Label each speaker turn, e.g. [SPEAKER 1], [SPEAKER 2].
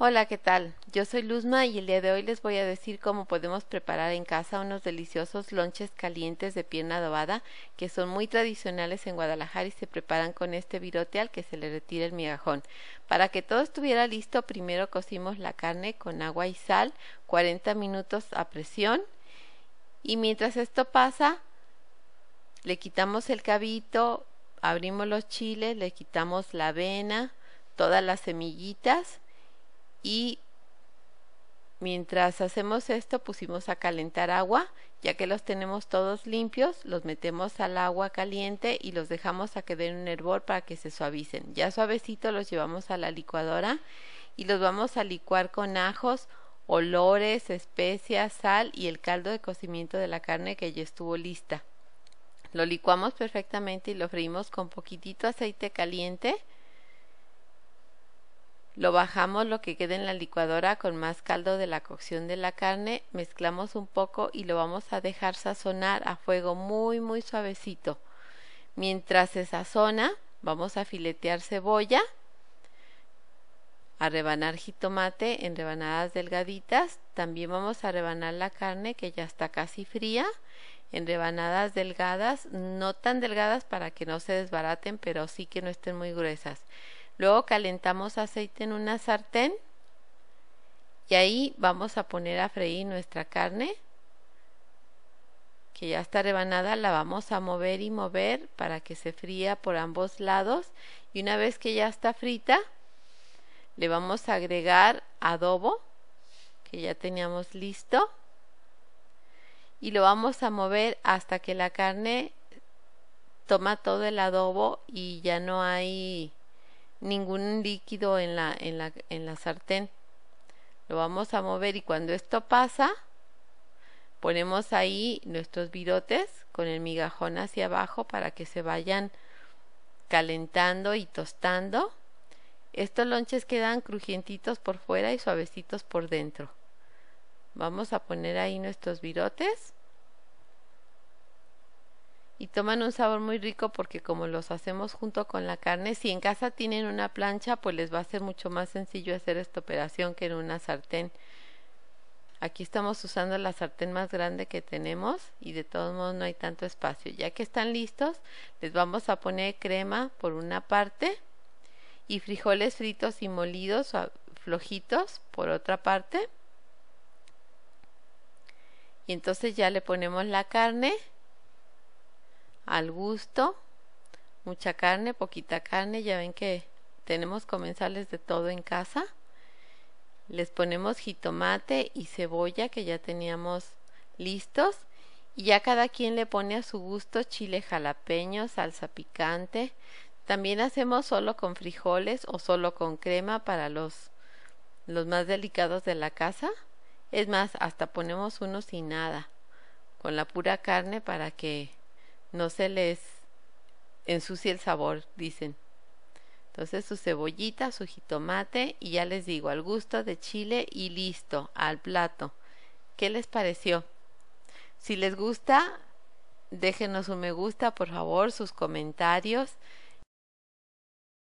[SPEAKER 1] Hola, ¿qué tal? Yo soy Luzma y el día de hoy les voy a decir cómo podemos preparar en casa unos deliciosos lonches calientes de pierna adobada que son muy tradicionales en Guadalajara y se preparan con este virote al que se le retira el migajón. Para que todo estuviera listo, primero cocimos la carne con agua y sal 40 minutos a presión y mientras esto pasa, le quitamos el cabito, abrimos los chiles, le quitamos la avena, todas las semillitas y mientras hacemos esto pusimos a calentar agua ya que los tenemos todos limpios los metemos al agua caliente y los dejamos a que den un hervor para que se suavicen ya suavecito los llevamos a la licuadora y los vamos a licuar con ajos olores especias sal y el caldo de cocimiento de la carne que ya estuvo lista lo licuamos perfectamente y lo freímos con poquitito aceite caliente lo bajamos lo que quede en la licuadora con más caldo de la cocción de la carne, mezclamos un poco y lo vamos a dejar sazonar a fuego muy muy suavecito. Mientras se sazona, vamos a filetear cebolla, a rebanar jitomate en rebanadas delgaditas, también vamos a rebanar la carne que ya está casi fría en rebanadas delgadas, no tan delgadas para que no se desbaraten, pero sí que no estén muy gruesas. Luego calentamos aceite en una sartén y ahí vamos a poner a freír nuestra carne que ya está rebanada, la vamos a mover y mover para que se fría por ambos lados y una vez que ya está frita le vamos a agregar adobo que ya teníamos listo y lo vamos a mover hasta que la carne toma todo el adobo y ya no hay ningún líquido en la, en la, en la sartén. Lo vamos a mover y cuando esto pasa, ponemos ahí nuestros virotes con el migajón hacia abajo para que se vayan calentando y tostando. Estos lonches quedan crujientitos por fuera y suavecitos por dentro. Vamos a poner ahí nuestros virotes y toman un sabor muy rico porque como los hacemos junto con la carne, si en casa tienen una plancha, pues les va a ser mucho más sencillo hacer esta operación que en una sartén. Aquí estamos usando la sartén más grande que tenemos y de todos modos no hay tanto espacio. Ya que están listos, les vamos a poner crema por una parte y frijoles fritos y molidos o flojitos por otra parte. Y entonces ya le ponemos la carne al gusto, mucha carne, poquita carne, ya ven que tenemos comensales de todo en casa. Les ponemos jitomate y cebolla que ya teníamos listos y ya cada quien le pone a su gusto chile jalapeño, salsa picante. También hacemos solo con frijoles o solo con crema para los los más delicados de la casa. Es más, hasta ponemos uno sin nada, con la pura carne para que no se les ensucie el sabor, dicen. Entonces su cebollita, su jitomate y ya les digo, al gusto de chile y listo, al plato. ¿Qué les pareció? Si les gusta, déjenos un me gusta, por favor, sus comentarios.